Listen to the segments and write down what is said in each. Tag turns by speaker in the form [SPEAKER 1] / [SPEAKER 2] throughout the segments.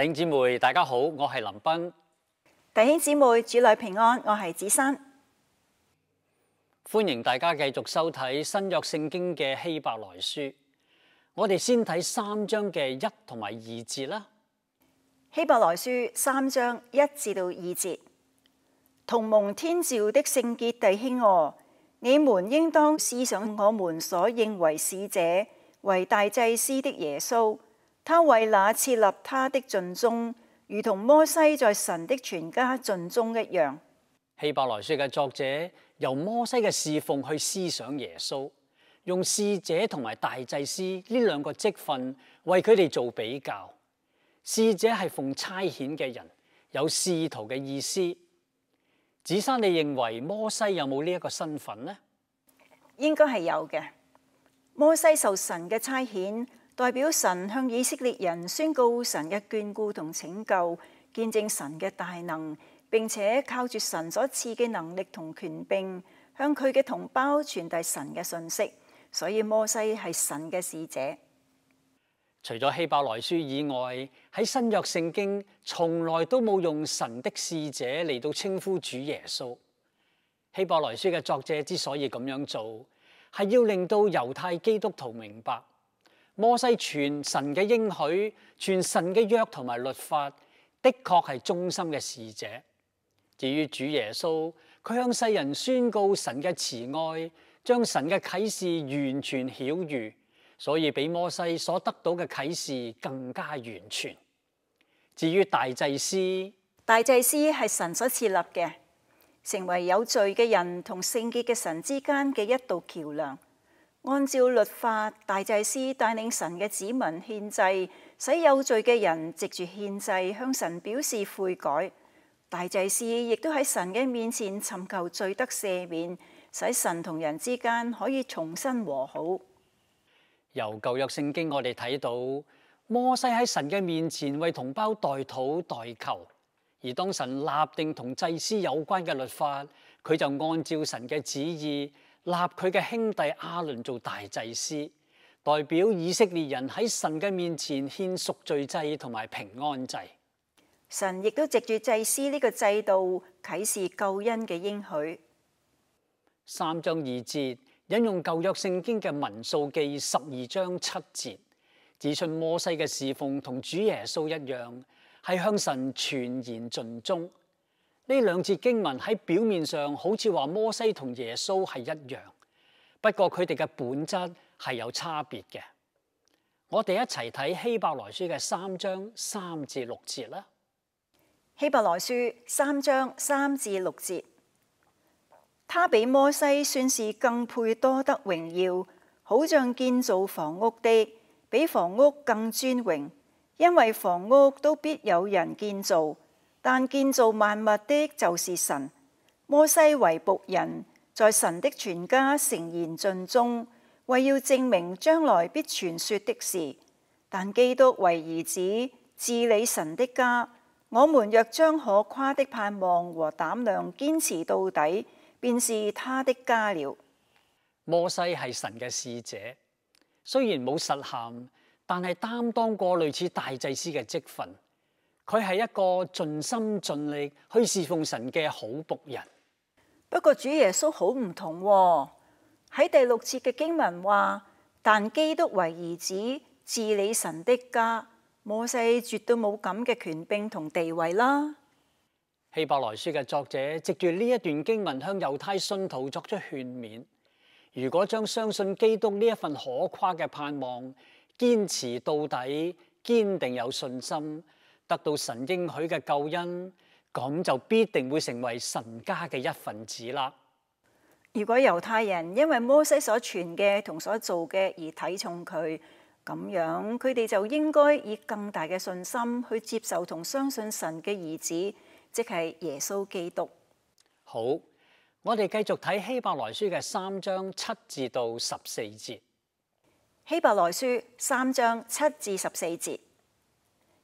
[SPEAKER 1] 弟兄姊妹，大家好，我系林斌。
[SPEAKER 2] 弟兄姊妹，主内平安，我系子山。
[SPEAKER 1] 欢迎大家继续收睇新约圣经嘅希伯来书。我哋先睇三章嘅一同埋二节啦。
[SPEAKER 2] 希伯来书三章一至到二节，同蒙天照的圣洁弟兄哦，你们应当思想我们所认为使者为大祭司的耶稣。他为那设立他的尽忠，如同摩西在神的全家尽忠一样。
[SPEAKER 1] 希伯来书嘅作者由摩西嘅侍奉去思想耶稣，用侍者同埋大祭司呢两个职份为佢哋做比较。侍者系奉差遣嘅人，有仕途嘅意思。子珊，你认为摩西有冇呢一个身
[SPEAKER 2] 份呢？应该系有嘅。摩西受神嘅差遣。代表神向以色列人宣告神嘅眷顾同拯救，见证神嘅大能，并且靠住神所赐嘅能力同权柄，向佢嘅同胞传递神嘅信息。所以摩西系神嘅使者。
[SPEAKER 1] 除咗希伯来书以外，喺新约圣经从来都冇用神的使者嚟到称呼主耶稣。希伯来书嘅作者之所以咁样做，系要令到犹太基督徒明白。摩西全神嘅应许、全神嘅约同埋律法，的确系忠心嘅使者。至于主耶稣，佢向世人宣告神嘅慈爱，将神嘅启示完全晓谕，所以比摩西所得到嘅启示更加完全。至于大祭司，
[SPEAKER 2] 大祭司系神所设立嘅，成为有罪嘅人同圣洁嘅神之间嘅一道桥梁。按照律法，大祭司带领神嘅子民献祭，使有罪嘅人藉住献祭向神表示悔改。大祭司亦都喺神嘅面前寻求罪得赦免，使神同人之间可以重新和好。
[SPEAKER 1] 由旧约圣经我哋睇到，摩西喺神嘅面前为同胞代祷代求，而当神立定同祭司有关嘅律法，佢就按照神嘅旨意。立佢嘅兄弟阿伦做大祭司，代表以色列人喺神嘅面前献赎罪祭同埋平安祭。
[SPEAKER 2] 神亦都藉住祭司呢个制度启示救恩嘅应许。
[SPEAKER 1] 三章二节引用旧约圣经嘅民数记十二章七节，指出摩西嘅侍奉同主耶稣一样，系向神全言尽忠。呢两节经文喺表面上好似话摩西同耶稣系一样，不过佢哋嘅本质系有差别嘅。我哋一齐睇希伯来书嘅三章三至六节啦。
[SPEAKER 2] 希伯来书三章三至六节，他比摩西算是更配多得荣耀，好像建造房屋的比房屋更尊荣，因为房屋都必有人建造。但建造万物的就是神。摩西为仆人，在神的全家诚言尽忠，为要证明将来必传说的事。但基督为儿子治理神的家。我们若将可夸的盼望和胆量坚持到底，便是他的家了。
[SPEAKER 1] 摩西系神嘅使者，虽然冇实行，但系担当过类似大祭司嘅职份。佢系一个尽心尽力去侍奉神嘅好仆人。不过主
[SPEAKER 2] 耶稣好唔同喎。喺第六节嘅经文话：，但基督为儿子治理神的家，冇世绝对冇咁嘅权柄同地位啦。
[SPEAKER 1] 希伯来书嘅作者藉住呢一段经文向犹太信徒作出劝勉：，如果将相信基督呢一份可夸嘅盼望坚持到底，坚定有信心。得到神应许嘅救恩，咁就必定会成为神家嘅一份子啦。
[SPEAKER 2] 如果犹太人因为摩西所传嘅同所做嘅而睇重佢，咁样佢哋就应该以更大嘅信心去接受同相信神嘅儿子，即系耶稣基督。
[SPEAKER 1] 好，我哋继续睇希伯来
[SPEAKER 2] 书嘅三章七至到十四节。希伯来书三章七至十四节。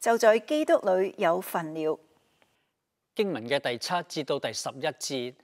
[SPEAKER 2] 就在基督里有份了。
[SPEAKER 1] 经文嘅第七至到第十一节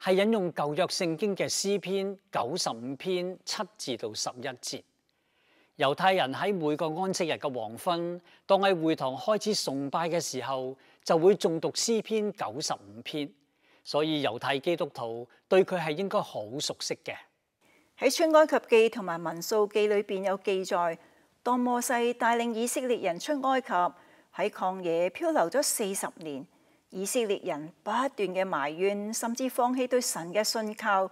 [SPEAKER 1] 系引用旧约圣经嘅诗篇九十五篇七至到十一节。犹太人喺每个安息日嘅黄昏，当喺会堂开始崇拜嘅时候，就会诵读诗篇九十五篇，所以犹太基督徒对佢系应该好熟悉嘅。
[SPEAKER 2] 喺《出埃及记》同埋《民数记》里边有记载。当摩西带领以色列人出埃及，喺旷野漂流咗四十年，以色列人不断嘅埋怨，甚至放弃对神嘅信靠，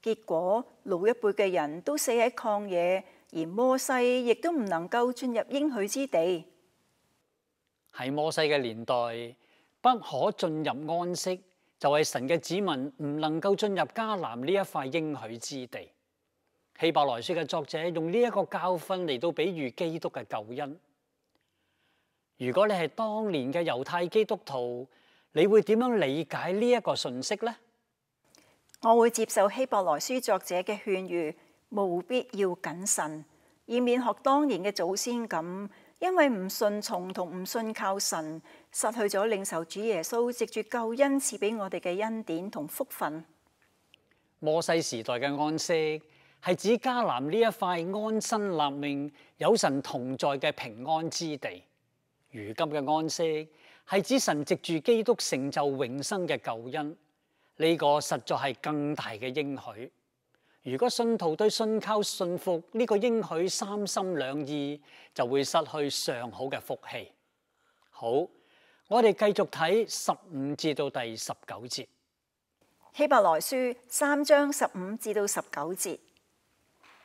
[SPEAKER 2] 结果老一辈嘅人都死喺旷野，而摩西亦都唔能够进入应许之地。
[SPEAKER 1] 喺摩西嘅年代，不可进入安息，就系神嘅子民唔能够进入迦南呢一块应许之地。希伯来书嘅作者用呢一个教训嚟到比喻基督嘅救恩。如果你系当年嘅犹太基督徒，你会点样理解呢一个
[SPEAKER 2] 信息呢？我会接受希伯来书作者嘅劝喻，务必要谨慎，以免学当年嘅祖先咁，因为唔顺从同唔信靠神，失去咗领受主耶稣藉住救恩赐俾我哋嘅恩典同福分。
[SPEAKER 1] 摩西时代嘅安息。系指迦南呢一块安身立命、有神同在嘅平安之地。如今嘅安息系指神藉住基督成就永生嘅救恩。呢个实在系更大嘅应许。如果信徒对信靠、信服呢个应许三心两意，就会失去上好嘅福气。好，我哋继续睇十五至到第十九节《
[SPEAKER 2] 希伯来书》三章十五至到十九节。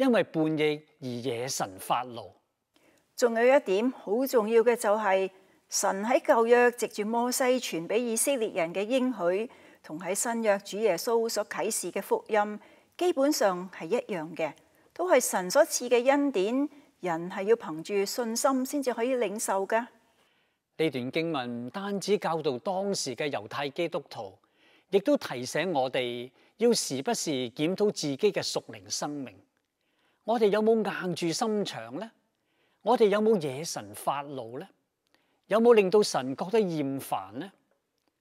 [SPEAKER 1] 因为叛逆而惹神
[SPEAKER 2] 发怒。仲有一点好重要嘅就系神喺旧约藉住摩西传俾以色列人嘅应许，同喺新约主耶稣所启示嘅福音，基本上系一样嘅，都系神所赐嘅恩典，人系要凭住信心先至可以领受噶。
[SPEAKER 1] 呢段经文唔单止教导当时嘅犹太基督徒，亦都提醒我哋要时不时检讨自己嘅属灵生命。我哋有冇硬住心肠呢？我哋有冇惹神发怒呢？有冇令到神觉得厌烦呢？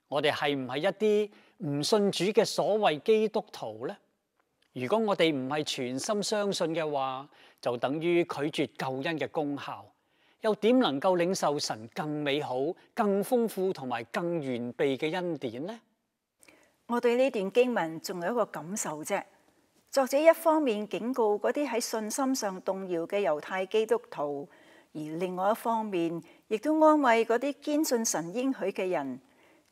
[SPEAKER 1] 我哋系唔系一啲唔信主嘅所谓基督徒呢？如果我哋唔系全心相信嘅话，就等于拒绝救恩嘅功效，又点能够领受神更美好、更丰富同埋更完备嘅恩典呢？
[SPEAKER 2] 我对呢段经文仲有一个感受啫。作者一方面警告嗰啲喺信心上动摇嘅犹太基督徒，而另外一方面亦都安慰嗰啲坚信神应许嘅人。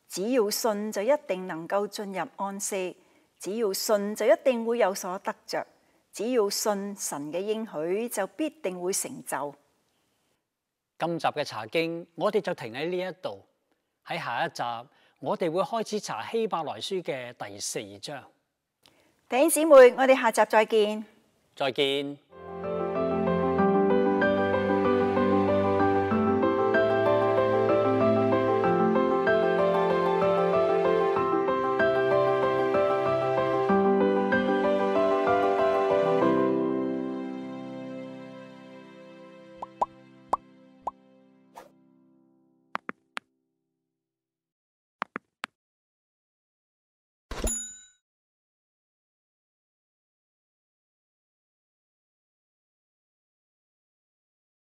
[SPEAKER 2] 只要信就一定能够进入安息；只要信就一定会有所得着；只要信神嘅应许就必定会成就。
[SPEAKER 1] 今集嘅查经我哋就停喺呢一度，喺下一集我哋会开始查希伯来书嘅第四章。
[SPEAKER 2] 弟兄姊妹，我哋下集再见。
[SPEAKER 1] 再见。